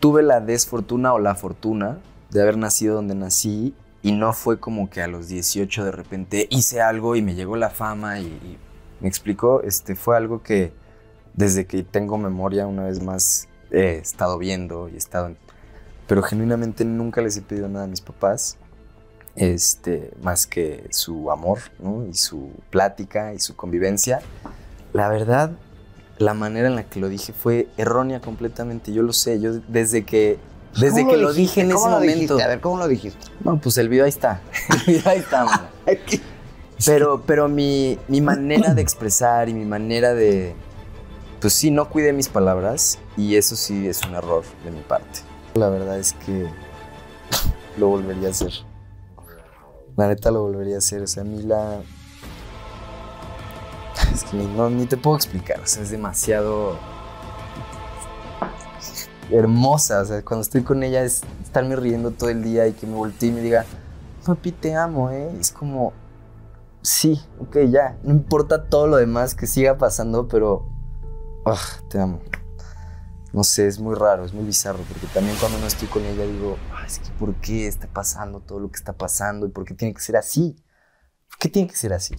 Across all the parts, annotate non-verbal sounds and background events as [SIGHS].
tuve la desfortuna o la fortuna de haber nacido donde nací y no fue como que a los 18 de repente hice algo y me llegó la fama y, me explicó, este, fue algo que desde que tengo memoria una vez más he estado viendo y he estado... pero genuinamente nunca les he pedido nada a mis papás, este, más que su amor ¿no? y su plática y su convivencia. La verdad, la manera en la que lo dije fue errónea completamente, yo lo sé, yo desde que pues, desde que lo, dije en ese momento. A ver, ¿cómo lo dijiste? No, pues el video ahí está. [LAUGHS] El video ahí está, [LAUGHS] Pero, pero mi, mi, manera de expresar y mi manera de. Pues sí, no cuidé mis palabras y eso sí es un error de mi parte. La verdad es que lo volvería a hacer. La neta lo volvería a hacer. O sea, a mí la, que ni te puedo explicar, o sea, es demasiado hermosa, o sea, cuando estoy con ella es estarme riendo todo el día y que me voltee y me diga, papi, te amo, ¿eh? Es como, sí, ok, ya, no importa todo lo demás que siga pasando, pero, ah, te amo. No sé, es muy raro, es muy bizarro, porque también cuando no estoy con ella digo, ah, es que ¿por qué está pasando todo lo que está pasando? ¿Y por qué tiene que ser así? ¿Por qué tiene que ser así?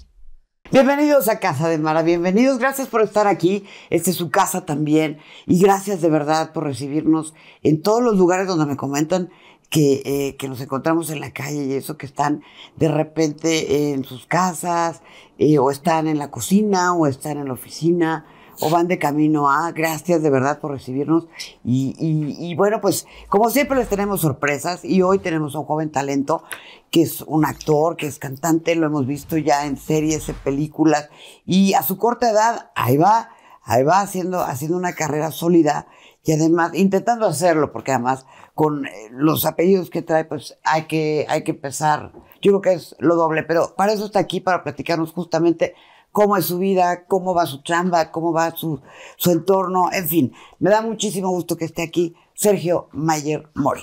Bienvenidos a Casa de Mara, bienvenidos, gracias por estar aquí, esta es su casa también y gracias de verdad por recibirnos en todos los lugares donde me comentan que, eh, que nos encontramos en la calle y eso que están de repente en sus casas eh, o están en la cocina o están en la oficina o van de camino a. Gracias de verdad por recibirnos. Y, y, bueno, pues como siempre les tenemos sorpresas y hoy tenemos a un joven talento que es un actor, que es cantante, lo hemos visto ya en series, en películas y a su corta edad, ahí va, ahí va haciendo, haciendo una carrera sólida y además intentando hacerlo, porque además con eh, los apellidos que trae, pues hay que, hay que empezar. Yo creo que es lo doble, pero para eso está aquí, para platicarnos justamente cómo es su vida, cómo va su chamba, cómo va su, su entorno, en fin. Me da muchísimo gusto que esté aquí Sergio Mayer Mori.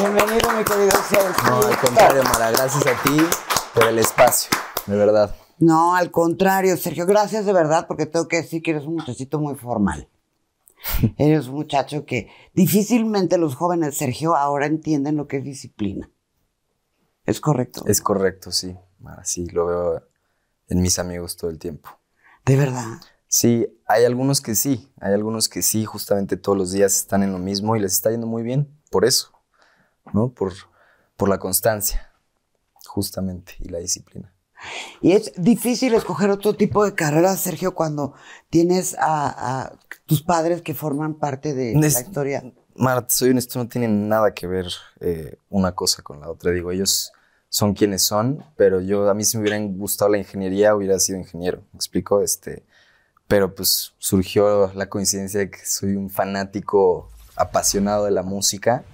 Bienvenido, mi querido Sergio. No, al contrario, Mara, gracias a ti por el espacio, de verdad. No, al contrario, Sergio, gracias de verdad, porque tengo que decir que eres un muchachito muy formal. [LAUGHS] Eres un muchacho que difícilmente los jóvenes, Sergio, ahora entienden lo que es disciplina. ¿Es correcto? Es correcto, sí. Mara, sí, lo veo en mis amigos todo el tiempo. ¿De verdad? Sí, hay algunos que sí, hay algunos que sí, justamente todos los días están en lo mismo y les está yendo muy bien por eso, ¿no? Por, por la constancia, justamente, y la disciplina. Y es difícil escoger otro tipo de carrera, Sergio, cuando tienes a, tus padres que forman parte de la historia. Marta, soy honesto, no tienen nada que ver eh, una cosa con la otra. Digo, ellos son quienes son, pero yo a mí si me hubieran gustado la ingeniería hubiera sido ingeniero, ¿me explico? Este, pero pues surgió la coincidencia de que soy un fanático apasionado de la música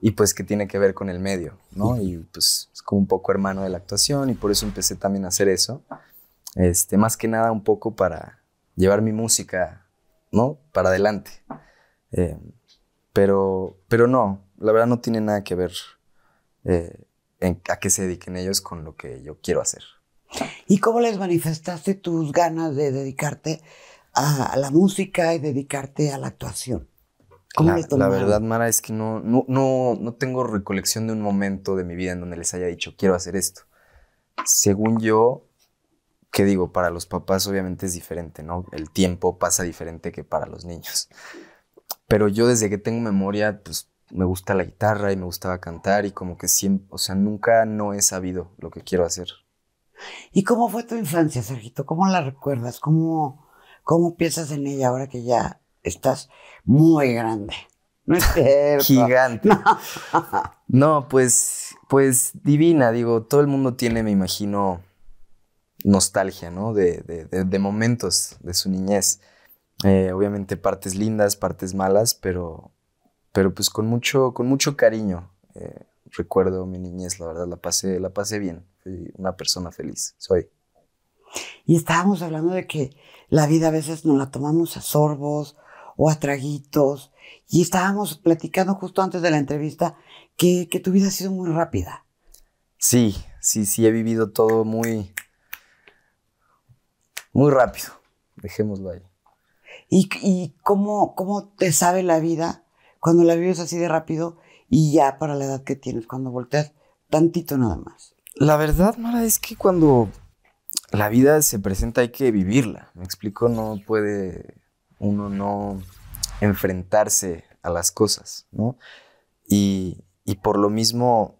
y pues que tiene que ver con el medio, ¿no? Y pues es como un poco hermano de la actuación y por eso empecé también a hacer eso. Este, más que nada un poco para llevar mi música, ¿no? Para adelante. Eh, pero, pero no, la verdad no tiene nada que ver eh, en, a qué se dediquen ellos con lo que yo quiero hacer. ¿Y cómo les manifestaste tus ganas de dedicarte a, la música y dedicarte a la actuación? la, verdad, Mara, es que no, no, no, tengo recolección de un momento de mi vida en donde les haya dicho, quiero hacer esto. Según yo, ¿qué digo, para los papás obviamente es diferente, ¿no? El tiempo pasa diferente que para los niños. Pero yo desde que tengo memoria, pues me gusta la guitarra y me gustaba cantar y como que siempre, o sea, nunca no he sabido lo que quiero hacer. ¿Y cómo fue tu infancia, Sergito? ¿Cómo la recuerdas? ¿Cómo, cómo piensas en ella ahora que ya estás muy grande? No es [LAUGHS] cierto. Gigante. [LAUGHS] No. pues, pues divina, digo, todo el mundo tiene, me imagino, nostalgia, ¿no? De, de, momentos de su niñez. Eh, obviamente partes lindas, partes malas, pero pero pues con mucho, con mucho cariño. Eh, recuerdo mi niñez, la verdad, la pasé, la pasé bien. Fui una persona feliz, soy. Y estábamos hablando de que la vida a veces nos la tomamos a sorbos o a traguitos. Y estábamos platicando justo antes de la entrevista que, tu vida ha sido muy rápida. Sí, sí, sí, he vivido todo muy, muy rápido. Dejémoslo ahí. ¿Y, y cómo, cómo te sabe la vida cuando la vives así de rápido y ya para la edad que tienes, cuando volteas tantito nada más. La verdad, Mara, es que cuando la vida se presenta hay que vivirla. Me explico, no puede uno no enfrentarse a las cosas, ¿no? Y, por lo mismo,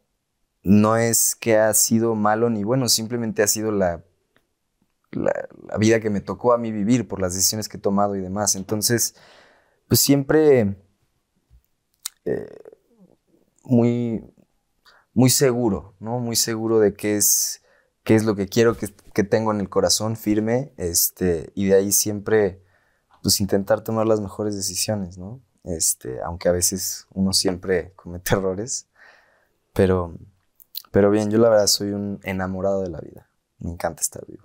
no es que ha sido malo ni bueno, simplemente ha sido la, la, la vida que me tocó a mí vivir por las decisiones que he tomado y demás. Entonces, pues siempre este, muy, muy seguro, ¿no? Muy seguro de qué es, qué es lo que quiero, que, tengo en el corazón firme, este, y de ahí siempre, pues, intentar tomar las mejores decisiones, ¿no? Este, aunque a veces uno siempre [LAUGHS] comete errores, pero, pero bien, yo la verdad soy un enamorado de la vida, me encanta estar vivo.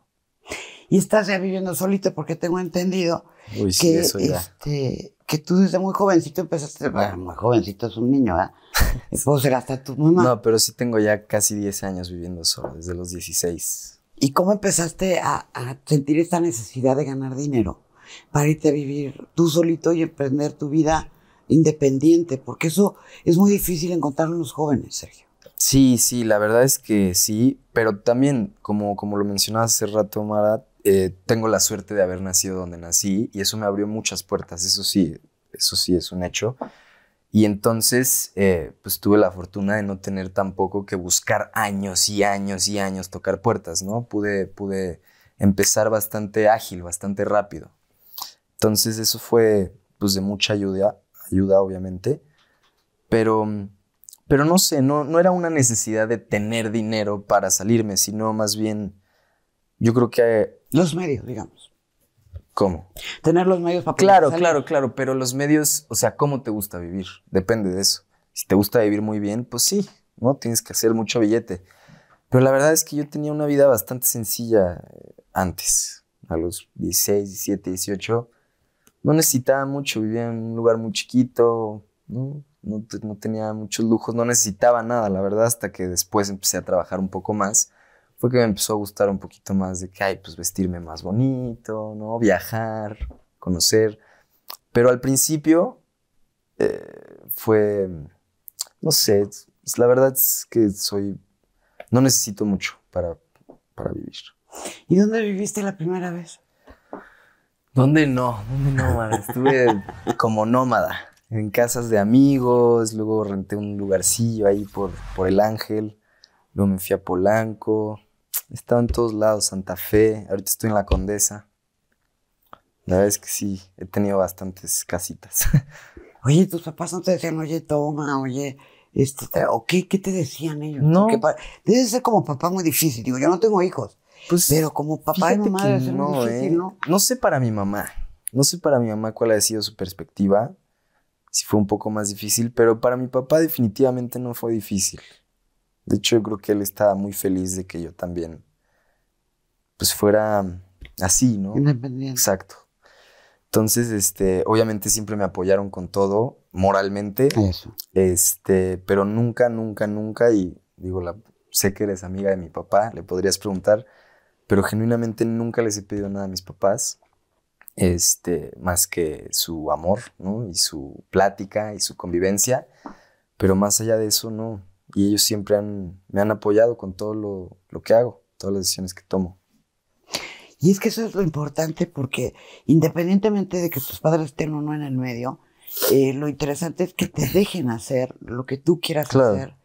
Y estás ya viviendo solito porque tengo entendido Uy, que este, que tú desde muy jovencito empezaste, bueno, muy jovencito es un niño, ¿verdad? ¿eh? [LAUGHS] Puedo ser hasta tu mamá. No, pero sí tengo ya casi 10 años viviendo solo, desde los 16. ¿Y cómo empezaste a, sentir esta necesidad de ganar dinero para irte a vivir tú solito y emprender tu vida independiente? Porque eso es muy difícil encontrarlo en los jóvenes, Sergio. Sí, sí, la verdad es que sí, pero también, como, como lo mencionaba hace rato, Marat, eh, tengo la suerte de haber nacido donde nací y eso me abrió muchas puertas, eso sí, eso sí es un hecho. Y entonces, eh, pues tuve la fortuna de no tener tampoco que buscar años y años y años tocar puertas, ¿no? Pude, pude empezar bastante ágil, bastante rápido. Entonces, eso fue, pues, de mucha ayuda, ayuda obviamente. Pero, mm, pero no sé, no, no era una necesidad de tener dinero para salirme, sino más bien, yo creo que los medios, digamos. ¿Cómo? Tener los medios para Claro, claro, claro, pero los medios, o sea, ¿cómo te gusta vivir? Depende de eso. Si te gusta vivir muy bien, pues sí, ¿no? Tienes que hacer mucho billete. Pero la verdad es que yo tenía una vida bastante sencilla eh, antes, a los 16, 17, 18. No necesitaba mucho, vivía en un lugar muy chiquito, No, no tenía muchos lujos, no necesitaba nada, la verdad, hasta que después empecé a trabajar un poco más fue que me empezó a gustar un poquito más de que, ay, pues vestirme más bonito, ¿no? Viajar, conocer. Pero al principio eh, fue, no sé, la verdad es que soy, no necesito mucho para, vivir. ¿Y dónde viviste la primera vez? ¿Dónde no? ¿Dónde no, Estuve [LAUGHS] como nómada, en casas de amigos, luego renté un lugarcillo ahí por, por el Ángel, luego me fui a Polanco, estaba en todos lados, Santa Fe, ahorita estoy en la Condesa. La verdad es que sí, he tenido bastantes casitas. [LAUGHS] Oye, tus papás no te decían, oye, toma, oye, este, o qué, qué te decían ellos? No. Debe ser como papá muy difícil. Digo, yo no tengo hijos. Pues, pero como papá y mamá ¿eh? no, No sé para mi mamá. No sé para mi mamá cuál ha sido su perspectiva. Si fue un poco más difícil, pero para mi papá definitivamente no fue difícil. De hecho, yo creo que él estaba muy feliz de que yo también, pues fuera así, ¿no? Independiente. Exacto. Entonces, este, obviamente siempre me apoyaron con todo, moralmente. Eso. Este, pero nunca, nunca, nunca, y digo, la, sé que eres amiga de mi papá, le podrías preguntar, pero genuinamente nunca les he pedido nada a mis papás, este, más que su amor, ¿no? Y su plática y su convivencia, pero más allá de eso, no y ellos siempre me han apoyado con todo lo, que hago, todas las decisiones que tomo. Y es que eso es lo importante porque independientemente de que tus padres estén o no en el medio, eh, lo interesante es que te dejen hacer lo que tú quieras hacer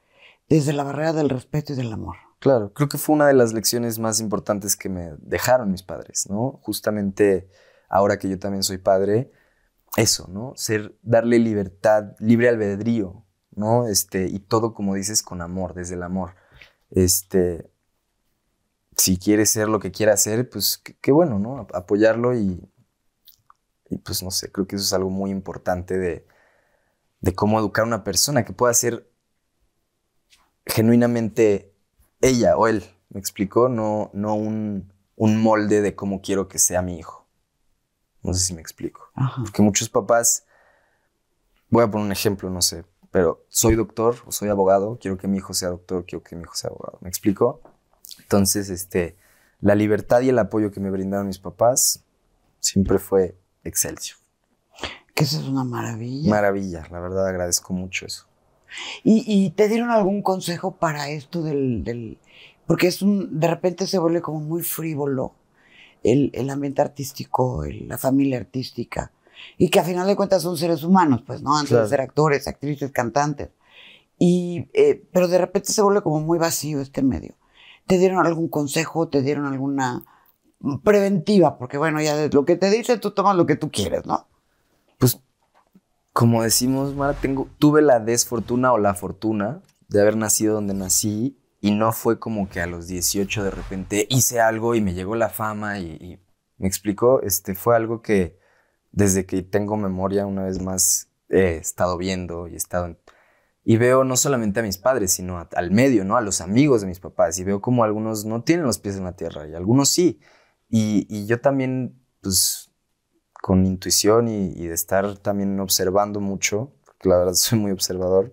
desde la barrera del respeto y del amor. Claro, creo que fue una de las lecciones más importantes que me dejaron mis padres, ¿no? Justamente ahora que yo también soy padre, eso, ¿no? Ser, darle libertad, libre albedrío ¿no? Este, y todo, como dices, con amor, desde el amor. Este, si quiere ser lo que quiera hacer, pues qué bueno, ¿no? Apoyarlo y, y, pues no sé, creo que eso es algo muy importante de, cómo educar a una persona que pueda ser genuinamente ella o él, ¿me explico? No, no un, molde de cómo quiero que sea mi hijo. No sé si me explico. Porque muchos papás, voy a poner un ejemplo, no sé, pero soy doctor o soy abogado, quiero que mi hijo sea doctor, quiero que mi hijo sea abogado. ¿Me explico? Entonces, este, la libertad y el apoyo que me brindaron mis papás siempre fue excelso. Que eso es una maravilla. Maravilla, la verdad agradezco mucho eso. ¿Y, y te dieron algún consejo para esto del, del, Porque es un, de repente se vuelve como muy frívolo el, el ambiente artístico, la familia artística y que a final de cuentas son seres humanos, pues, ¿no? Antes de ser actores, actrices, cantantes. Y, eh, pero de repente se vuelve como muy vacío este medio. ¿Te dieron algún consejo? ¿Te dieron alguna preventiva? Porque bueno, ya lo que te dicen, tú tomas lo que tú quieres, ¿no? Pues, como decimos, Mara, tuve la desfortuna o la fortuna de haber nacido donde nací y no fue como que a los 18 de repente hice algo y me llegó la fama y, y me explicó, este, fue algo que desde que tengo memoria, una vez más, he estado viendo y he estado... y veo no solamente a mis padres, sino al medio, ¿no? A los amigos de mis papás. Y veo como algunos no tienen los pies en la tierra y algunos sí. Y, yo también, pues, con intuición y, de estar también observando mucho, porque la verdad [LAUGHS] soy muy observador,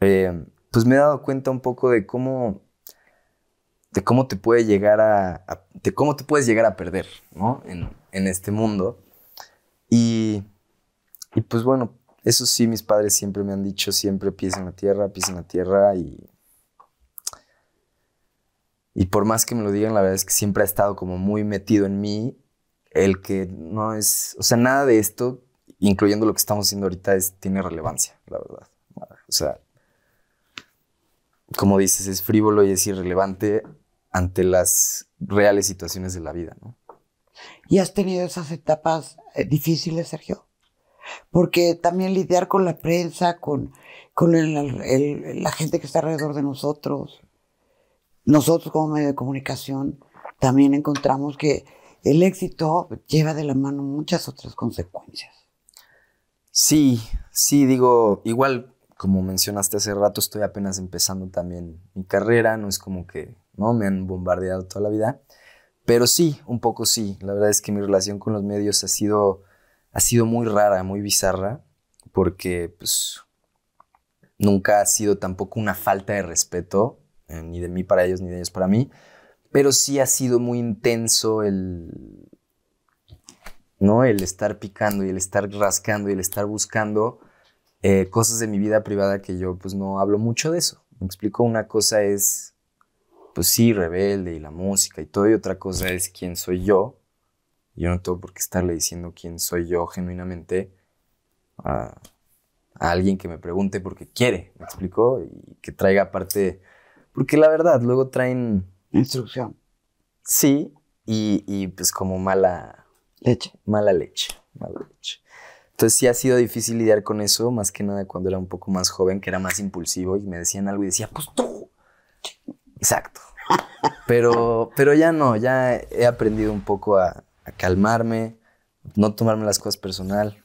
eh, pues me he dado cuenta un poco de cómo de cómo te puede llegar de cómo te puedes llegar a perder, en este mundo y, pues bueno, eso sí, mis padres siempre me han dicho, siempre pies en la tierra, pies en la tierra y... Y por más que me lo digan, la verdad es que siempre ha estado como muy metido en mí el que no es, o sea, nada de esto, incluyendo lo que estamos haciendo ahorita, es, tiene relevancia, la verdad. O sea, como dices, es frívolo y es irrelevante ante las reales situaciones de la vida, ¿no? ¿Y has tenido esas etapas eh, difíciles, Sergio? Porque también lidiar con la prensa, con, la gente que está alrededor de nosotros, nosotros como medio de comunicación, también encontramos que el éxito lleva de la mano muchas otras consecuencias. Sí, sí, digo, igual como mencionaste hace rato, estoy apenas empezando también mi carrera, no es como que, ¿no? Me han bombardeado toda la vida. Pero sí, un poco sí. La verdad es que mi relación con los medios ha sido, ha sido muy rara, muy bizarra, porque pues, nunca ha sido tampoco una falta de respeto, eh, ni de mí para ellos, ni de ellos para mí, pero sí ha sido muy intenso el, ¿no? el estar picando y el estar rascando y el estar buscando eh, cosas de mi vida privada que yo pues no hablo mucho de eso. Me explico, una cosa es pues sí, rebelde y la música y todo, y otra cosa es quién soy yo. Yo no tengo por qué estarle diciendo quién soy yo genuinamente a, alguien que me pregunte porque quiere, ¿me explicó? Y que traiga parte porque la verdad, luego traen... Instrucción. Sí, y, y pues como mala... Leche. Mala leche, mala leche. Entonces sí ha sido difícil lidiar con eso, más que nada cuando era un poco más joven, que era más impulsivo y me decían algo y decía, pues tú, Exacto. Pero, pero ya no, ya he aprendido un poco a, calmarme, no tomarme las cosas personal.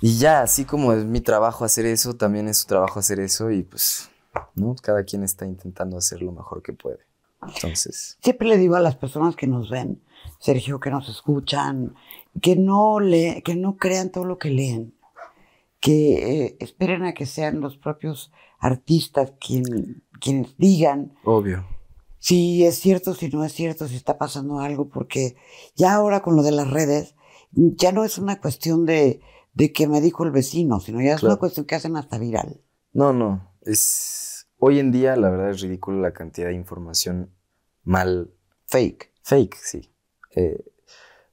Y ya, así como es mi trabajo hacer eso, también es su trabajo hacer eso y pues, ¿no? Cada quien está intentando hacer lo mejor que puede. Entonces. Siempre le digo a las personas que nos ven, Sergio, que nos escuchan, que no, le, que no crean todo lo que leen que eh, esperen a que sean los propios artistas quien, quienes digan. Obvio. Si es cierto, si no es cierto, si está pasando algo, porque ya ahora con lo de las redes, mm, ya no es una cuestión de, que me dijo el vecino, sino ya es una cuestión que hacen hasta viral. No, no, es... Hoy en día la verdad es ridícula la cantidad de información mal... Fake. Fake, sí. Eh,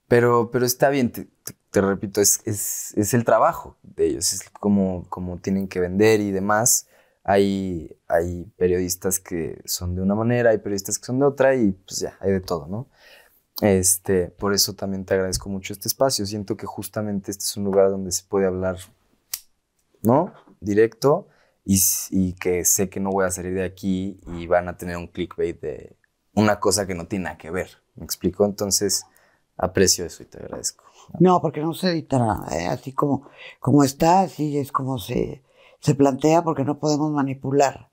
pero, pero está bien, te repito, es, es, es, el trabajo de ellos, es como, como tienen que vender y demás. Hay, hay periodistas que son de una manera, hay periodistas que son de otra y pues ya, hay de todo, ¿no? Este, por eso también te agradezco mucho este espacio. Siento que justamente este es un lugar donde se puede hablar, ¿no? Directo y, y que sé que no voy a salir de aquí y van a tener un clickbait de una cosa que no tiene nada que ver. ¿Me explico? Entonces, aprecio eso y te agradezco. No, porque no se edita nada, ¿eh? así como, como está, así es como se, se plantea, porque no podemos manipular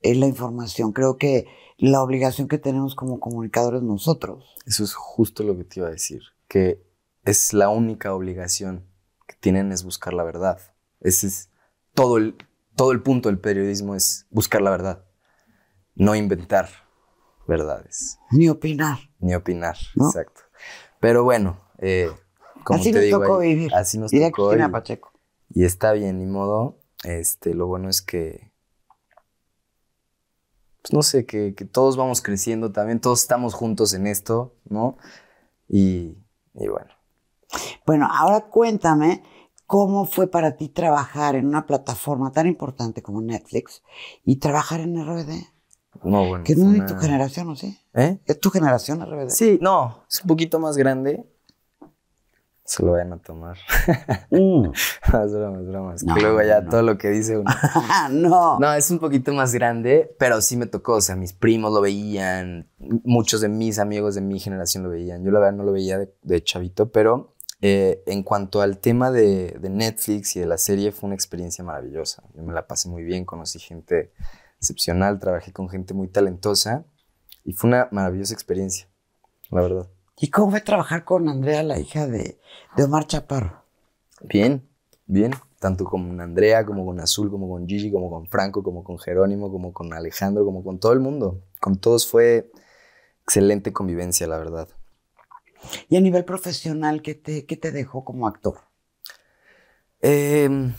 eh, la información. Creo que la obligación que tenemos como comunicadores nosotros. Eso es justo lo que te iba a decir, que es la única obligación que tienen es buscar la verdad. Ese es todo el, todo el punto del periodismo, es buscar la verdad, no inventar verdades. Ni opinar. Ni opinar, exacto. Pero bueno, eh, así nos tocó vivir. Así nos tocó. Y, y está bien, ni modo. Este, lo bueno es que pues no sé, que, todos vamos creciendo también, todos estamos juntos en esto, ¿no? Y, bueno. Bueno, ahora cuéntame cómo fue para ti trabajar en una plataforma tan importante como Netflix y trabajar en RBD. No, bueno. Que no es de tu generación, ¿no? Sí. ¿Eh? ¿Es tu generación al revés? Sí, no, es un poquito más grande. Se lo vayan a tomar. más mm. [LAUGHS] es luego ya todo lo que dice uno. [LAUGHS] no. No, es un poquito más grande, pero sí me tocó. O sea, mis primos lo veían, muchos de mis amigos de mi generación lo veían. Yo la verdad no lo veía de, chavito, pero eh, en cuanto al tema de, de, Netflix y de la serie, fue una experiencia maravillosa. Yo me la pasé muy bien, conocí gente excepcional, trabajé con gente muy talentosa y fue una maravillosa experiencia, la verdad. ¿Y cómo fue trabajar con Andrea, la hija de, Omar Chaparro? Bien, bien. Tanto con Andrea, como con Azul, como con Gigi, como con Franco, como con Jerónimo, como con Alejandro, como con todo el mundo. Con todos fue excelente convivencia, la verdad. ¿Y a nivel profesional, qué te, te dejó como actor? Em,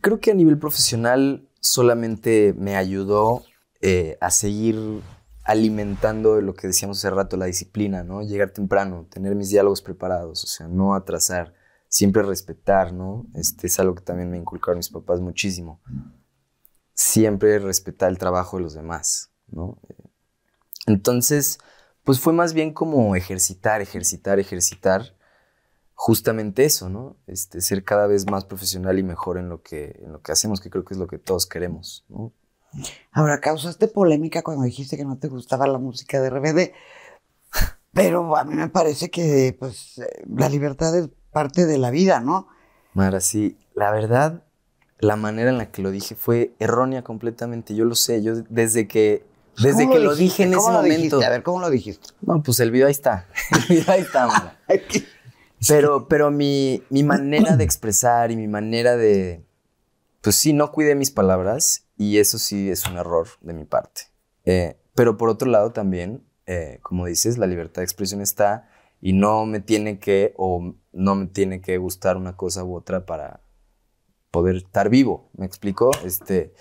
creo que a nivel profesional solamente me ayudó eh, a seguir alimentando lo que decíamos hace rato, la disciplina, ¿no? Llegar temprano, tener mis diálogos preparados, o sea, no atrasar, siempre respetar, ¿no? Este es algo que también me inculcaron mis papás muchísimo. Siempre respetar el trabajo de los demás, ¿no? Entonces, pues fue más bien como ejercitar, ejercitar, ejercitar justamente eso, ¿no? Este, ser cada vez más profesional y mejor en lo que, en lo que hacemos, que creo que es lo que todos queremos, ¿no? Ahora, causaste polémica cuando dijiste que no te gustaba la música de RBD, pero a mí me parece que pues, eh, la libertad es parte de la vida, ¿no? Mara, sí, la verdad, la manera en la que lo dije fue errónea completamente, yo lo sé, yo desde que... Desde que lo, dije en ese momento. A ver, ¿cómo lo dijiste? No, pues el video ahí está. [LAUGHS] El video ahí está, [LAUGHS] Pero, pero mi, mi manera de expresar y mi manera de. Pues sí, no cuidé mis palabras y eso sí es un error de mi parte. Eh, pero por otro lado también, eh, como dices, la libertad de expresión está y no me tiene que o no me tiene que gustar una cosa u otra para poder estar vivo, ¿me explico? Este,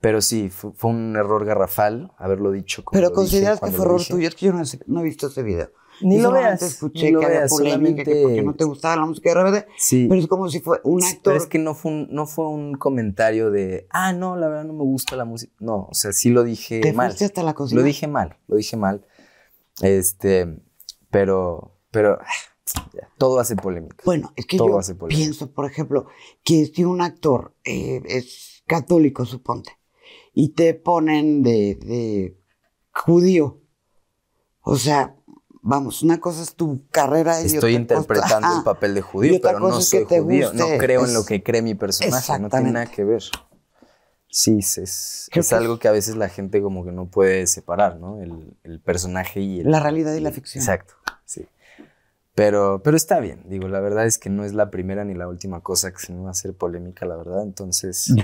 pero sí, fue, un error garrafal haberlo dicho. pero consideras que fue error tuyo, es que yo no, no he visto ese video. Ni lo veas. escuché ni lo que veas, había porque no te gustaba la música de RBD. Sí. Pero es como si fue un actor. pero es que no fue, un, no fue un comentario de, ah, no, la verdad no me gusta la música. No, o sea, sí lo dije ¿Te mal. Fuiste hasta la cocina? Lo dije mal, lo dije mal. Este, pero, pero, ah, todo hace polémica. Bueno, es que yo pienso, por ejemplo, que si un actor eh, es católico, suponte, y te ponen de, de judío, o sea, Vamos, una cosa es tu carrera. Y Estoy interpretando el ah, papel de judío, pero no soy judío. No creo en lo que cree mi personaje. No tiene nada que ver. Sí, es, algo que a veces la gente como que no puede separar, ¿no? El, personaje y el, La realidad y, la ficción. Exacto, sí. Pero, pero está bien, digo, la verdad es que no es la primera ni la última cosa que se me va a hacer polémica, la verdad, entonces, mm.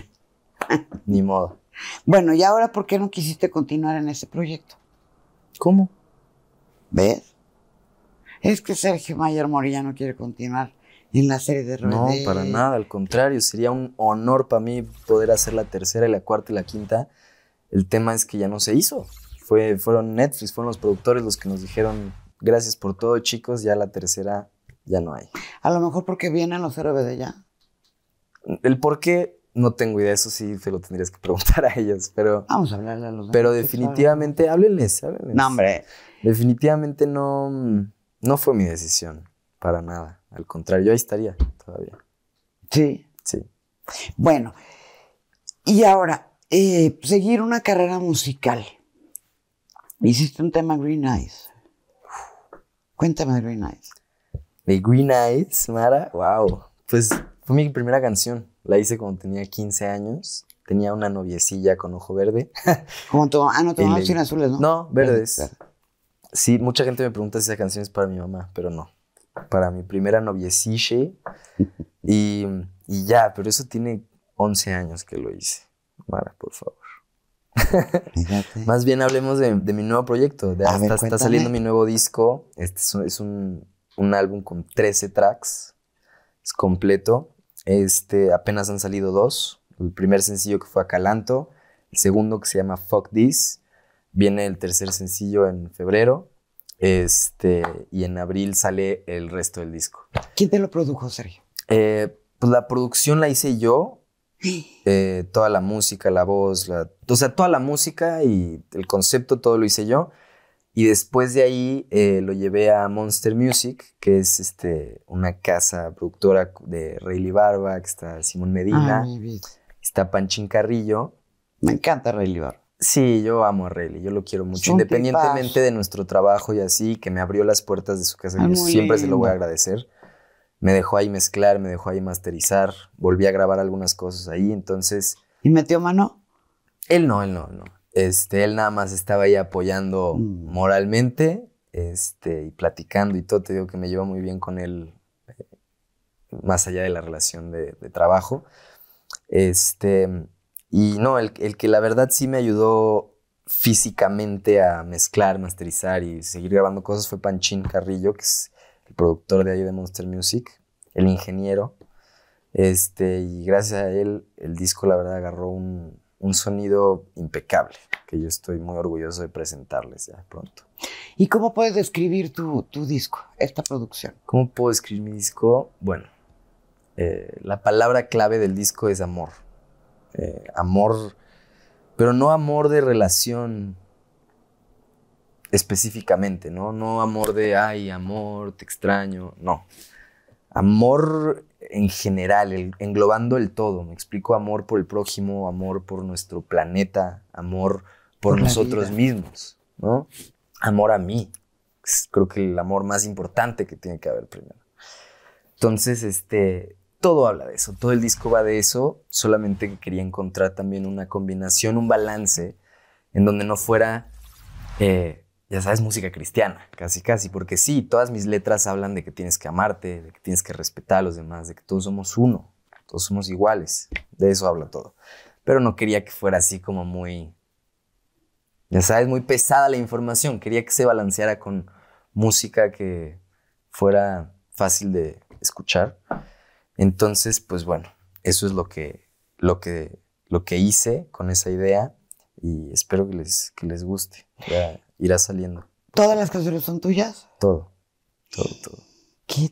[LAUGHS] ni modo. Bueno, y ahora, ¿por qué no quisiste continuar en ese proyecto? ¿Cómo? ¿Ves? es que Sergio Mayer Morilla no quiere continuar en la serie de RBD. No, para nada, al contrario, sería un honor para mí poder hacer la tercera, y la cuarta y la quinta. El tema es que ya no se hizo. Fue, fueron Netflix, fueron los productores los que nos dijeron, gracias por todo chicos, ya la tercera ya no hay. A lo mejor porque vienen los RBD ya. El por qué no tengo idea, eso sí te lo tendrías que preguntar a ellos, pero... Vamos a hablarle a los Pero definitivamente, háblenles, háblenles. No, hombre. Definitivamente no... Mm, no fue mi decisión, para nada. Al contrario, yo ahí estaría todavía. Sí. Sí. Bueno, y ahora, eh, seguir una carrera musical. Hiciste un tema Green Eyes. Cuéntame de Green Eyes. De Green Eyes, Mara, wow. Pues fue mi primera canción. La hice cuando tenía 15 años. Tenía una noviecilla con ojo verde. Como tu, ah, no, [LAUGHS] tu ojos azules, ¿no? No, verdes. Sí, mucha gente me pregunta si esa canción es para mi mamá, pero no. Para mi primera novieciche. [LAUGHS] Y, y ya, pero eso tiene 11 años que lo hice. Mara, por favor. [LAUGHS] Más bien hablemos de, mi nuevo proyecto. De, está, saliendo mi nuevo disco. Este es, un, álbum con 13 tracks. Es completo. Este, apenas han salido dos. El primer sencillo que fue Acalanto. El segundo que se llama Fuck This. Viene el tercer sencillo en febrero. Este, y en abril sale el resto del disco. ¿Quién te lo produjo, Sergio? Eh, pues la producción la hice yo. [GASPS] Eh, toda la música, la voz, la, o sea, toda la música y el concepto, todo lo hice yo. Y después de ahí eh, lo llevé a Monster Music, que es este, una casa productora de Rayleigh Barba, que está Simón Medina, está Panchín Carrillo. Me encanta Rayleigh Barba. Sí, yo amo a Rayleigh, yo lo quiero mucho. Independientemente de nuestro trabajo y así, que me abrió las puertas de su casa, y siempre se lo voy a agradecer. Me dejó ahí mezclar, me dejó ahí masterizar, volví a grabar algunas cosas ahí, entonces... ¿Y metió mano? Él no, él no, no. Este, él nada más estaba ahí apoyando mm. moralmente, este, y platicando y todo. Te digo que me lleva muy bien con él, eh, más allá de la relación de, de trabajo. Este y no, el, que la verdad sí me ayudó físicamente a mezclar, masterizar y seguir grabando cosas fue Panchín Carrillo, que es el productor de ahí de Monster Music, el ingeniero. Este, y gracias a él, el disco, la verdad, agarró un, sonido impecable, que yo estoy muy orgulloso de presentarles ya pronto. ¿Y cómo puedes describir tu, disco, esta producción? ¿Cómo puedo describir mi disco? Bueno, eh, la palabra clave del disco es amor eh, amor, pero no amor de relación específicamente, ¿no? No amor de, ay, amor, te extraño, no. Amor en general, englobando el todo, me explico, amor por el prójimo, amor por nuestro planeta, amor por nosotros mismos, ¿no? Amor a mí, creo que el amor más importante que tiene que haber primero. Entonces, este, todo habla de eso, todo el disco va de eso, solamente quería encontrar también una combinación, un balance en donde no fuera, eh, ya sabes, música cristiana, casi casi, porque sí, todas mis letras hablan de que tienes que amarte, de que tienes que respetar a los demás, de que todos somos uno, todos somos iguales, de eso habla todo. Pero no quería que fuera así como muy, ya sabes, muy pesada la información, quería que se balanceara con música que fuera fácil de escuchar entonces, pues bueno, eso es lo que, lo que, lo que hice con esa idea y espero que les, les guste. irá saliendo. ¿Todas las canciones son tuyas? Todo, todo, todo. ¿Qué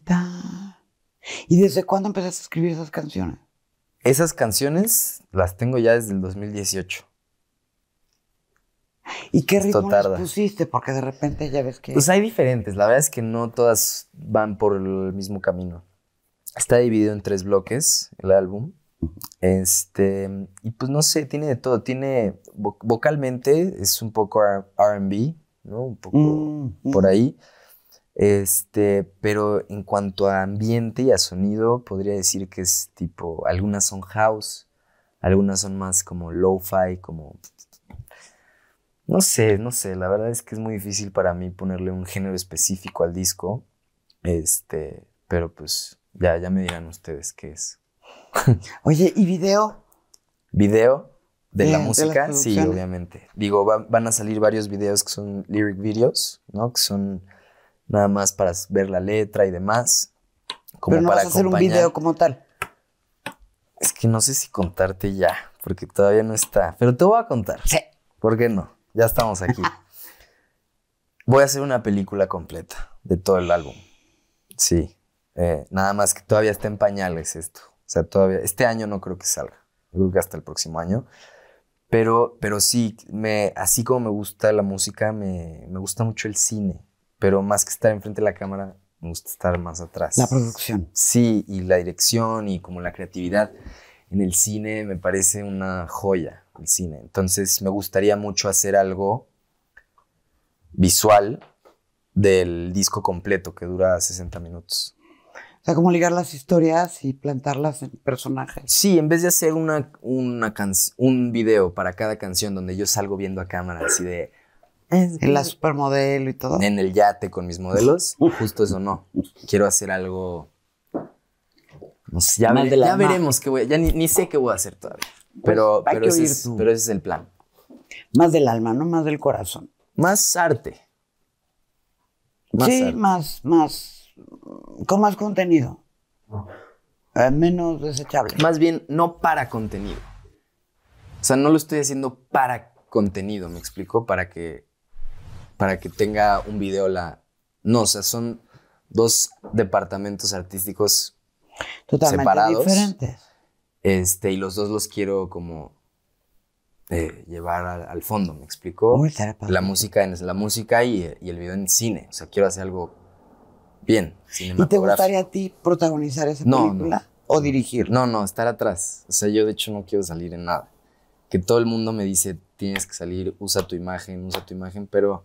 ¿Y desde cuándo empezaste a escribir esas canciones? Esas canciones las tengo ya desde el 2018. ¿Y qué ritmo pusiste? Porque de repente ya ves que... Pues hay diferentes, la verdad es que no todas van por el mismo camino está dividido en tres bloques el álbum. Este, y pues no sé, tiene de todo. Tiene vocalmente, es un poco RB, ¿no? Un poco mm, mm. por ahí. Este, pero en cuanto a ambiente y a sonido, podría decir que es tipo, algunas son house, algunas son más como lo-fi, como... No sé, no sé, la verdad es que es muy difícil para mí ponerle un género específico al disco, este, pero pues ya, ya me dirán ustedes qué es. [LAUGHS] Oye, ¿y video? ¿Video? ¿De la eh, música? sí, obviamente. Digo, van a salir varios videos que son lyric videos, ¿no? Que son nada más para ver la letra y demás. Pero no vas a hacer un video como tal. Es que no sé si contarte ya, porque todavía no está. Pero te voy a contar. Sí. ¿Por qué no? Ya estamos aquí. [LAUGHS] Voy a hacer una película completa de todo el álbum. Sí. Eh, nada más que todavía está en pañales esto. O sea, todavía, este año no creo que salga. creo que hasta el próximo año. Pero, pero sí, me, así como me gusta la música, me, me gusta mucho el cine. Pero más que estar enfrente de la cámara, me gusta estar más atrás. La producción. Sí, y la dirección y como la creatividad en el cine me parece una joya, el cine. Entonces me gustaría mucho hacer algo visual del disco completo que dura 60 minutos. O sea, como ligar las historias y plantarlas en personajes. Sí, en vez de hacer una, una un video para cada canción donde yo salgo viendo a cámara así de... En la supermodelo y todo. En el yate con mis modelos, justo eso no. Quiero hacer algo... No sé, ya, veremos qué voy a... Ya ni, sé qué voy a hacer todavía. Pues, pero, pero, ese es, el plan. Más del alma, no más del corazón. Más arte. sí, más, más con más contenido, eh, menos desechable. Más bien, no para contenido. O sea, no lo estoy haciendo para contenido, ¿me explico? Para que, para que tenga un video la... No, o sea, son dos departamentos artísticos Totalmente separados. diferentes. Este, y los dos los quiero como eh, llevar al, fondo, ¿me explico? la música en la música y, y, el video en cine. O sea, quiero hacer algo bien. ¿Y te gustaría a ti protagonizar esa película o dirigir? No, no, estar atrás. O sea, yo de hecho no quiero salir en nada. Que todo el mundo me dice, tienes que salir, usa tu imagen, usa tu imagen, pero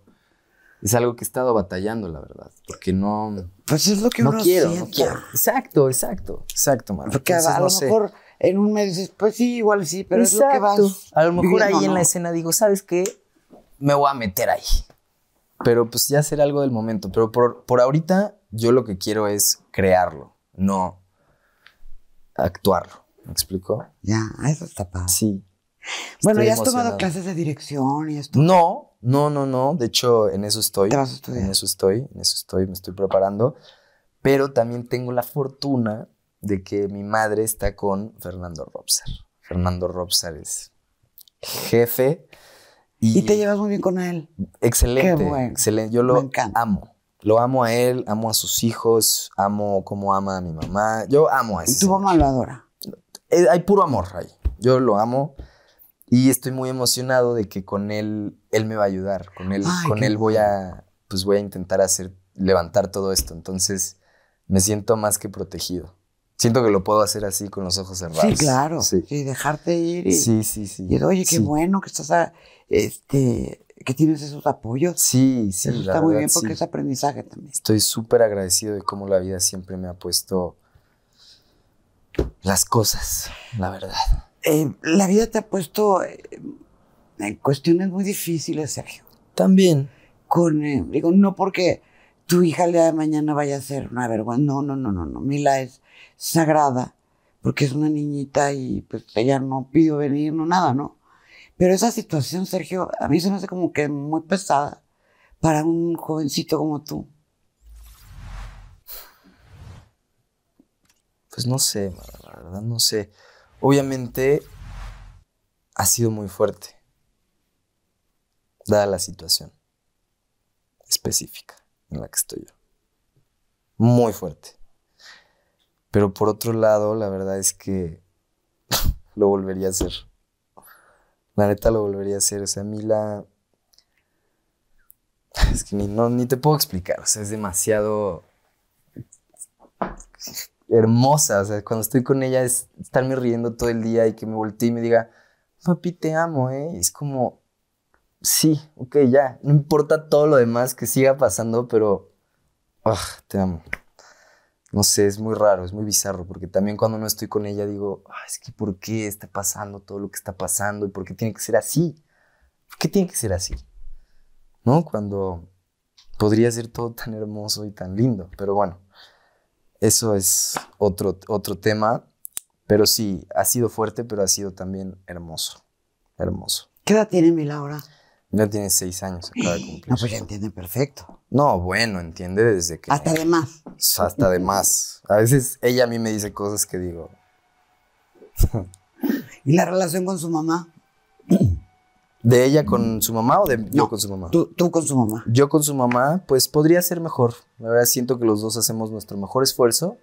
es algo que he estado batallando, la verdad, porque no... Pues es lo que no quiero, no quiero. Exacto, exacto, exacto, Porque a, lo mejor en un mes dices, pues sí, igual sí, pero es lo que vas A lo mejor ahí en la escena digo, ¿sabes qué? Me voy a meter ahí. Pero pues ya será algo del momento. Pero por, por ahorita yo lo que quiero es crearlo, no actuarlo. ¿Me explico? Ya, eso está padre. Sí. Bueno, ¿ya has tomado clases de dirección y esto? No, no, no, no. De hecho, en eso estoy. ¿Te vas En eso estoy, en eso estoy, me estoy preparando. Pero también tengo la fortuna de que mi madre está con Fernando Robsar. Fernando Robsar es jefe. Y, te llevas muy bien con él. Excelente. Excelente. Yo lo amo. Lo amo a él, amo a sus hijos, amo como ama a mi mamá. Yo amo a ese. ¿Y tu mamá lo adora? Eh, hay puro amor ahí. Yo lo amo y estoy muy emocionado de que con él, él me va a ayudar. Con él, con él voy a, pues voy a intentar hacer, levantar todo esto. Entonces me siento más que protegido. Siento que lo puedo hacer así con los ojos cerrados. Sí, claro. Sí, dejarte ir. Y, sí, sí, sí. Y, oye, qué bueno que estás a, este, que tienes esos apoyos. Sí, sí. está muy bien porque es aprendizaje también. Estoy súper agradecido de cómo la vida siempre me ha puesto las cosas, la verdad. Eh, la vida te ha puesto eh, en cuestiones muy difíciles, Sergio. También. Con, eh, digo, no porque tu hija el día de mañana vaya a ser una vergüenza. No, no, no, no, Mila es sagrada porque es una niñita y pues ella no pidió venir, no nada, ¿no? Pero esa situación, Sergio, a mí se me hace como que muy pesada para un jovencito como tú. Pues no sé, la verdad, no sé. Obviamente ha sido muy fuerte, dada la situación específica en la que estoy yo. Muy fuerte. Pero por otro lado, la verdad es que [LAUGHS] lo volvería a hacer. La neta lo volvería a hacer. O sea, a mí la. [SIGHS] Es que ni, no, ni te puedo explicar. O sea, es demasiado. Hermosa. O sea, cuando estoy con ella es estarme riendo todo el día y que me voltee y me diga, papi, te amo, ¿eh? es como. Sí, ok, ya. No importa todo lo demás que siga pasando, pero. Ah, te amo no sé, es muy raro, es muy bizarro, porque también cuando no estoy con ella digo, ah, es que ¿por qué está pasando todo lo que está pasando? ¿Y por qué tiene que ser así? ¿Por qué tiene que ser así? ¿No? Cuando podría ser todo tan hermoso y tan lindo, pero bueno, eso es otro, otro tema, pero sí, ha sido fuerte, pero ha sido también hermoso, hermoso. ¿Qué edad tiene Mila ahora? Ya tiene seis años, acaba de cumplir. No, pues ya entiende perfecto. No, bueno, entiende desde que... Hasta de más. Hasta de más. A veces ella a mí me dice cosas que digo... ¿Y la relación con su mamá? ¿De ella con su mamá o de yo con su mamá? Tú, con su mamá. Yo con su mamá, pues podría ser mejor. La verdad siento que los dos hacemos nuestro mejor esfuerzo,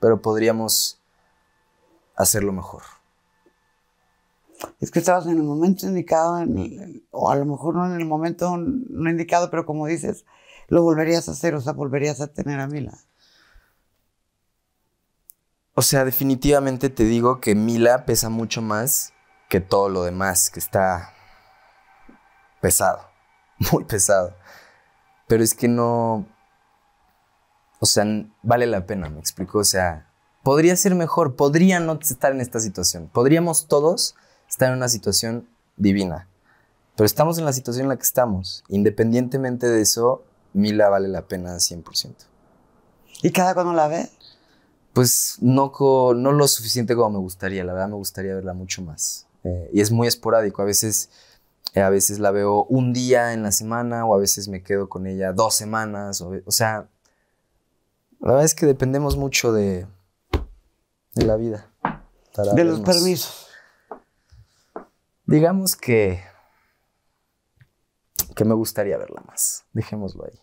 pero podríamos hacerlo mejor. Es que estabas en el momento indicado, o a lo mejor no en el momento no indicado, pero como dices, lo volverías a hacer, o sea, volverías a tener a Mila. O sea, definitivamente te digo que Mila pesa mucho más que todo lo demás, que está pesado, [LAUGHS] muy pesado. Pero es que no, o sea, vale la pena, me explico. O sea, podría ser mejor, podría no estar en esta situación. Podríamos todos estar en una situación divina. Pero estamos en la situación en la que estamos. Independientemente de eso, Mila vale la pena 100%. ¿Y cada cuándo la ve? Pues no, lo suficiente como me gustaría, la verdad me gustaría verla mucho más. Eh, y es muy esporádico, a veces, eh, a veces la veo un día en la semana o a veces me quedo con ella dos semanas, o, sea, la verdad es que dependemos mucho de, de la vida. de los permisos. Digamos que, que me gustaría verla más, dejémoslo ahí.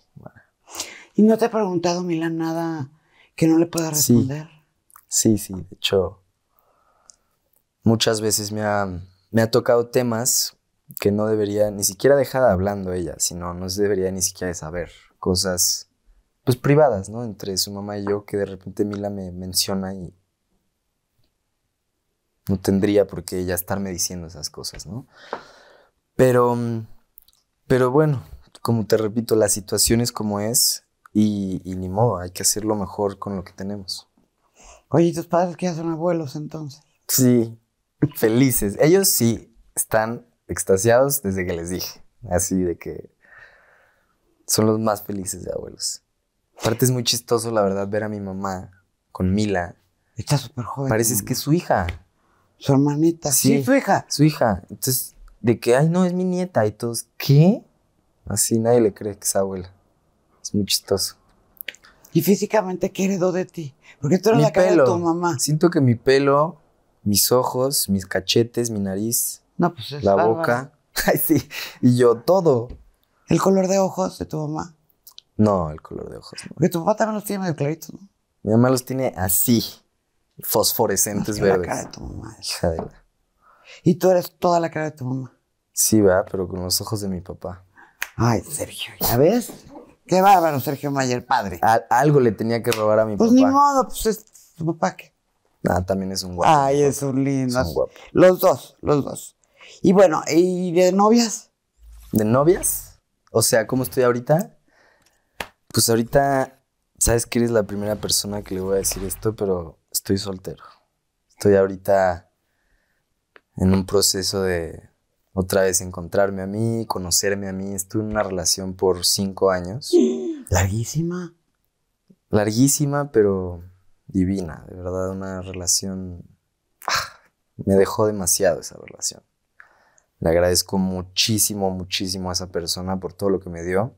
¿Y no te ha preguntado Milán nada que no le pueda responder? Sí, sí, de hecho, muchas veces me ha, me ha tocado temas que no debería ni siquiera dejar hablando ella, sino no se debería ni siquiera saber cosas pues privadas, ¿no? Entre su mamá y yo que de repente Mila me menciona y no tendría por qué ella estarme diciendo esas cosas, ¿no? Pero pero bueno, como te repito, la situación es como es y, ni modo, hay que hacer lo mejor con lo que tenemos. Oye, tus padres que ya son abuelos entonces? Sí, felices. Ellos sí están extasiados desde que les dije. Así de que son los más felices de abuelos. Aparte es muy chistoso, la verdad, ver a mi mamá con Mila. Está súper joven. Parece que es su hija. Su hermanita. Sí, sí, su hija. Su hija. Entonces, de que, ay, no, es mi nieta. Y todos, ¿qué? Así nadie le cree que es abuela. Es muy chistoso. ¿Y físicamente qué heredó de ti? Porque tú eres la cara de tu mamá. Siento que mi pelo, mis ojos, mis cachetes, mi nariz, pues, la boca. [LAUGHS] Ay, sí. Y yo, todo. ¿El color de ojos de tu mamá? No, el color de ojos. Porque tu papá también los tiene medio claritos, ¿no? Mi mamá los tiene así, fosforescentes no, La cara de tu mamá. Y tú eres toda la cara de tu mamá. Sí, ¿verdad? pero con los ojos de mi papá. Ay, Sergio, ¿ya ves? Qué bárbaro, Sergio Mayer, padre. algo le tenía que robar a mi pues papá. Pues ni modo, pues es tu papá que. Ah, también es un guapo. Ay, es un lindo. Es un guapo. Los dos, los dos. Y bueno, ¿y de novias? ¿De novias? O sea, ¿cómo estoy ahorita? Pues ahorita, sabes que eres la primera persona que le voy a decir esto, pero estoy soltero. Estoy ahorita en un proceso de otra vez encontrarme a mí, conocerme a mí. Estuve en una relación por cinco años. [GASPS] Larguísima. Larguísima, pero divina. De verdad, una relación... Ah, me dejó demasiado esa relación. Le agradezco muchísimo, muchísimo a esa persona por todo lo que me dio.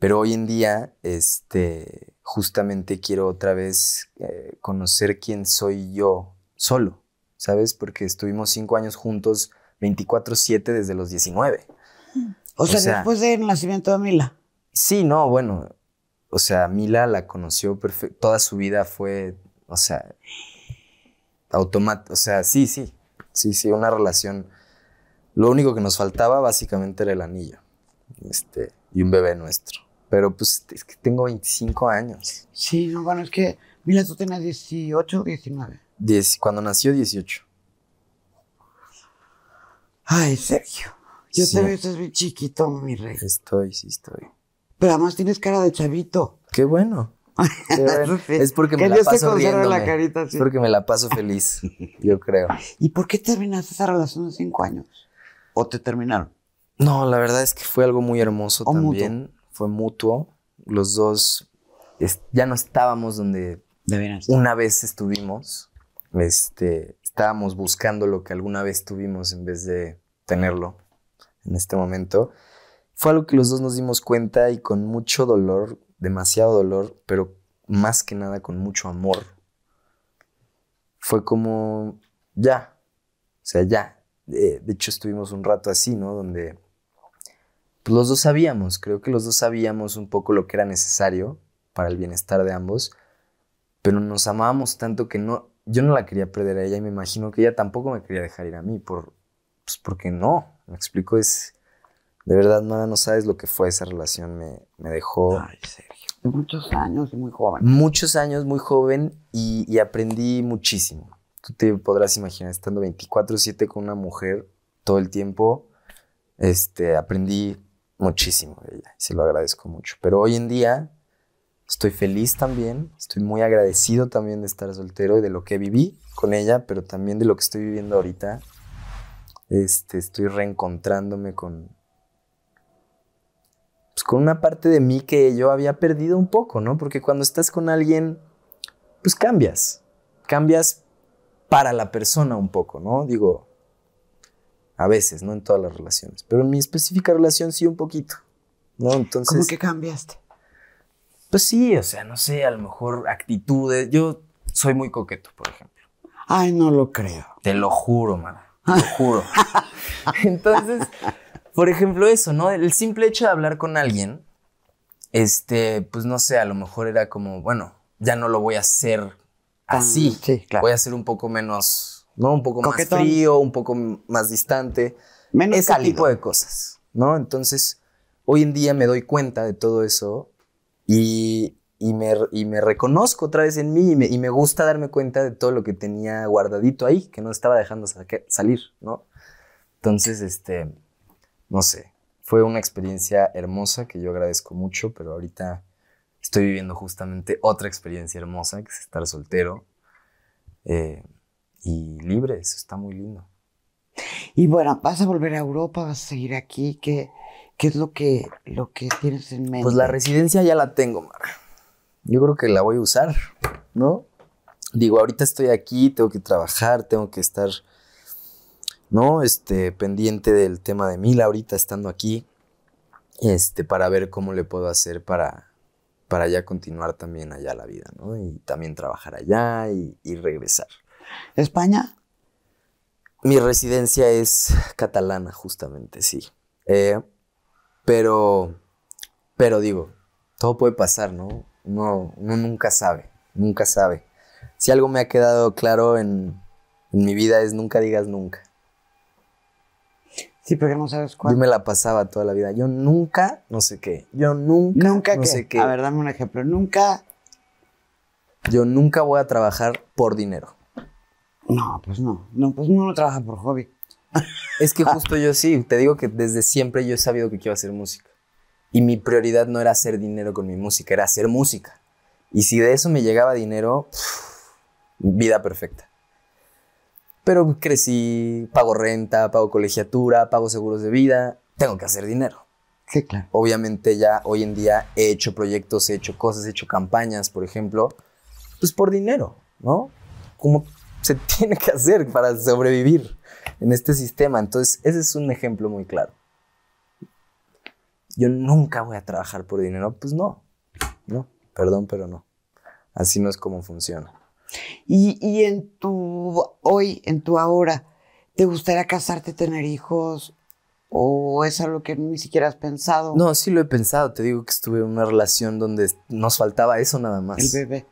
Pero hoy en día, este, justamente quiero otra vez eh, conocer quién soy yo solo, ¿sabes? Porque estuvimos cinco años juntos 24-7 desde los 19. Mm. O, sea, después del nacimiento de Mila. Sí, no, bueno. O sea, Mila la conoció perfecto. Toda su vida fue, o sea, automático. O sea, sí, sí. Sí, sí, una relación. Lo único que nos faltaba básicamente era el anillo. Este, y un bebé nuestro. Pero pues es que tengo 25 años. Sí, no, bueno, es que, Mila tú tenías 18 o 19. Diez, cuando nació, 18. Ay, Sergio, yo te veo, estás bien chiquito, mi rey. Estoy, sí estoy. Pero además tienes cara de chavito. Qué bueno. [LAUGHS] es porque me la paso riendo. porque me la paso feliz, [LAUGHS] yo creo. ¿Y por qué terminaste esa relación de cinco años? ¿O te terminaron? No, la verdad es que fue algo muy hermoso también. Fue mutuo. Los dos ya no estábamos donde una vez estuvimos. Este, estábamos buscando lo que alguna vez tuvimos en vez de tenerlo en este momento. Fue algo que los dos nos dimos cuenta y con mucho dolor, demasiado dolor, pero más que nada con mucho amor. Fue como, ya, o sea, ya. Eh, de hecho estuvimos un rato así, ¿no? Donde pues, los dos sabíamos, creo que los dos sabíamos un poco lo que era necesario para el bienestar de ambos, pero nos amábamos tanto que no, yo no la quería perder a ella y me imagino que ella tampoco me quería dejar ir a mí por, pues porque no, me explico, es... De verdad, nada, no sabes lo que fue esa relación, me, dejó... Muchos años y muy joven. Muchos años, muy joven y, aprendí muchísimo. Tú te podrás imaginar, estando 24/7 con una mujer todo el tiempo, este, aprendí muchísimo de ella se lo agradezco mucho. Pero hoy en día estoy feliz también, estoy muy agradecido también de estar soltero y de lo que viví con ella, pero también de lo que estoy viviendo ahorita este, estoy reencontrándome con, pues, con una parte de mí que yo había perdido un poco, ¿no? Porque cuando estás con alguien, pues cambias, cambias para la persona un poco, ¿no? Digo, a veces, no en todas las relaciones, pero en mi específica relación sí un poquito, ¿no? Entonces... ¿Cómo que cambiaste? Pues sí, o sea, no sé, a lo mejor actitudes. Yo soy muy coqueto, por ejemplo. Ay, no lo creo. Te lo juro, man. Lo juro. [LAUGHS] Entonces, por ejemplo, eso, ¿no? El simple hecho de hablar con alguien, este, pues no sé, a lo mejor era como, bueno, ya no lo voy a hacer ah, así. Voy a ser un poco menos, ¿no? Un poco más frío, un poco más distante. Menos Ese tipo de cosas, ¿no? Entonces, hoy en día me doy cuenta de todo eso y, y me, reconozco otra vez en mí y me, gusta darme cuenta de todo lo que tenía guardadito ahí, que no estaba dejando salir, ¿no? Entonces, este, no sé, fue una experiencia hermosa que yo agradezco mucho, pero ahorita estoy viviendo justamente otra experiencia hermosa, que es estar soltero eh, y libre, eso está muy lindo. Y bueno, vas a volver a Europa, vas a seguir aquí, ¿qué, qué es lo que, lo que tienes en mente? Pues la residencia ya la tengo, Mara yo creo que la voy a usar, ¿no? Digo, ahorita estoy aquí, tengo que trabajar, tengo que estar, ¿no? Este, pendiente del tema de Mila ahorita estando aquí, este, para ver cómo le puedo hacer para, para ya continuar también allá la vida, ¿no? Y también trabajar allá y, regresar. ¿España? Mi residencia es catalana, justamente, sí. Eh, pero, pero digo, todo puede pasar, ¿no? No, uno nunca sabe, nunca sabe. Si algo me ha quedado claro en, mi vida es nunca digas nunca. Sí, pero no sabes cuál. Yo me la pasaba toda la vida. Yo nunca, no sé qué. Yo nunca, nunca sé qué. A ver, dame un ejemplo. Nunca. Yo nunca voy a trabajar por dinero. No, pues no. No, pues uno no trabaja por hobby. Es que [LAUGHS] justo yo sí. Te digo que desde siempre yo he sabido que quiero hacer música. Y mi prioridad no era hacer dinero con mi música, era hacer música. Y si de eso me llegaba dinero, vida perfecta. Pero crecí, pago renta, pago colegiatura, pago seguros de vida, tengo que hacer dinero. Sí, claro. Obviamente ya hoy en día he hecho proyectos, he hecho cosas, he hecho campañas, por ejemplo, pues por dinero, ¿no? Como se [LAUGHS] tiene que hacer para sobrevivir en este sistema. Entonces, ese es un ejemplo muy claro yo nunca voy a trabajar por dinero. Pues no, no, perdón, pero no. Así no es como funciona. Y, en tu hoy, en tu ahora, ¿te gustaría casarte, tener hijos? ¿O es algo que ni siquiera has pensado? No, sí lo he pensado. Te digo que estuve en una relación donde nos faltaba eso nada más. El bebé.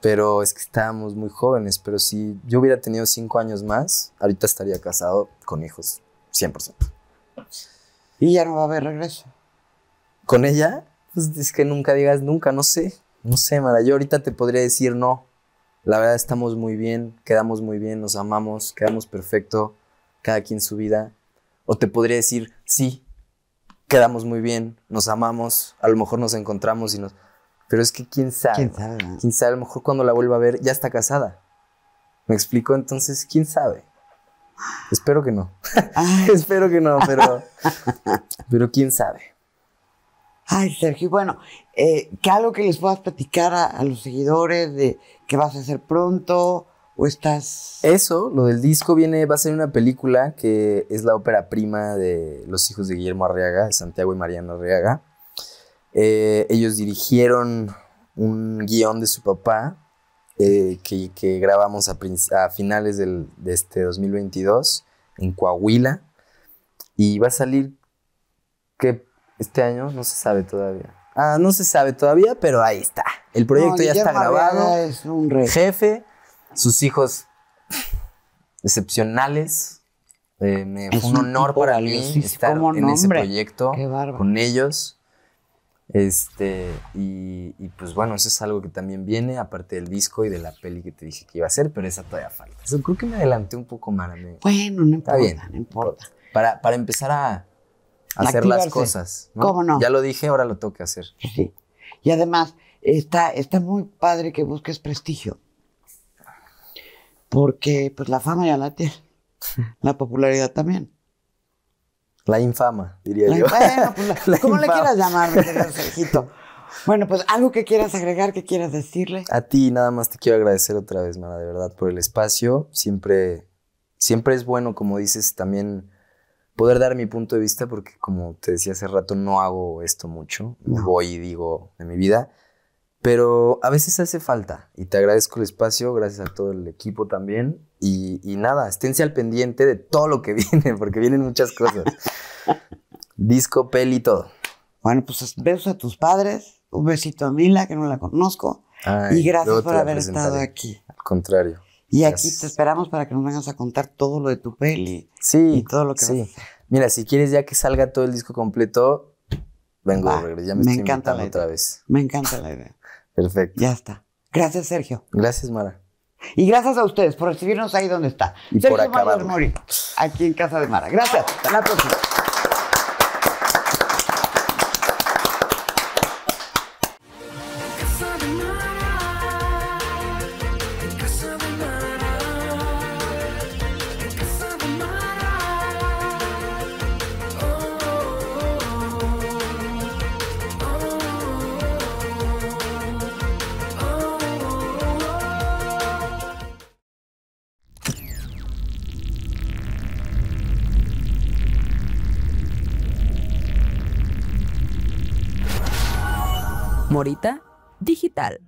Pero es que estábamos muy jóvenes. Pero si yo hubiera tenido cinco años más, ahorita estaría casado con hijos, 100%. Y ya no va a haber regreso. ¿Con ella? Pues es que nunca digas nunca, no sé. No sé, Mara. Yo ahorita te podría decir no. La verdad estamos muy bien, quedamos muy bien, nos amamos, quedamos perfecto, cada quien su vida. O te podría decir sí, quedamos muy bien, nos amamos, a lo mejor nos encontramos y nos... Pero es que quién sabe. ¿Quién sabe? ¿Quién sabe? A lo mejor cuando la vuelva a ver ya está casada. ¿Me explico? Entonces, ¿quién sabe? Espero que no. [LAUGHS] Espero que no, pero, [LAUGHS] pero quién sabe. Ay, Sergio, bueno, eh, ¿qué algo que les puedas platicar a, los seguidores de qué vas a hacer pronto? ¿O estás...? Eso, lo del disco viene, va a ser una película que es la ópera prima de los hijos de Guillermo Arriaga, de Santiago y Mariano Arriaga. Eh, ellos dirigieron un guión de su papá eh, que, grabamos a, finales de este 2022 en Coahuila. Y va a salir que este año no se sabe todavía. Ah, no se sabe todavía, pero ahí está. El proyecto ya está grabado. Es Jefe, sus hijos excepcionales. Eh, me, fue un, honor para mí estar en ese proyecto con ellos. Este, y, pues bueno, eso es algo que también viene, aparte del disco y de la peli que te dije que iba a hacer, pero esa todavía falta. creo que me adelanté un poco más. Bueno, no importa, no importa. Para, para empezar a, hacer las cosas. ¿Cómo no? Ya lo dije, ahora lo tengo que hacer. Sí. Y además, está, está muy padre que busques prestigio. Porque pues la fama ya la tienes, [LAUGHS] la popularidad también. La infama, diría yo. Bueno, pues [LAUGHS] como le quieras llamar, Sergito. Bueno, pues algo que quieras agregar, que quieras decirle. A ti nada más te quiero agradecer otra vez, Mara, de verdad, por el espacio. Siempre, siempre es bueno, como dices, también poder dar mi punto de vista, porque como te decía hace rato, no hago esto mucho. Voy y digo en mi vida. Pero a veces hace falta y te agradezco el espacio, gracias a todo el equipo también. Y, y nada, esténse al pendiente de todo lo que [LAUGHS] viene, porque vienen muchas cosas. Disco, peli, todo. Bueno, pues besos a tus padres, un besito a Mila, que no la conozco, y gracias por haber estado aquí. Al contrario. Y aquí te esperamos para que nos vengas a contar todo lo de tu peli. Sí. Y todo lo que sí. Mira, si quieres ya que salga todo el disco completo, vengo, ya me, encanta otra vez. Me encanta la idea. [LAUGHS] Perfecto. Ya está. Gracias, Sergio. Gracias, Mara. Y gracias a ustedes por recibirnos ahí donde está. Y Sergio por acá aquí en Casa de Mara. Gracias. Hasta la próxima. Morita Digital.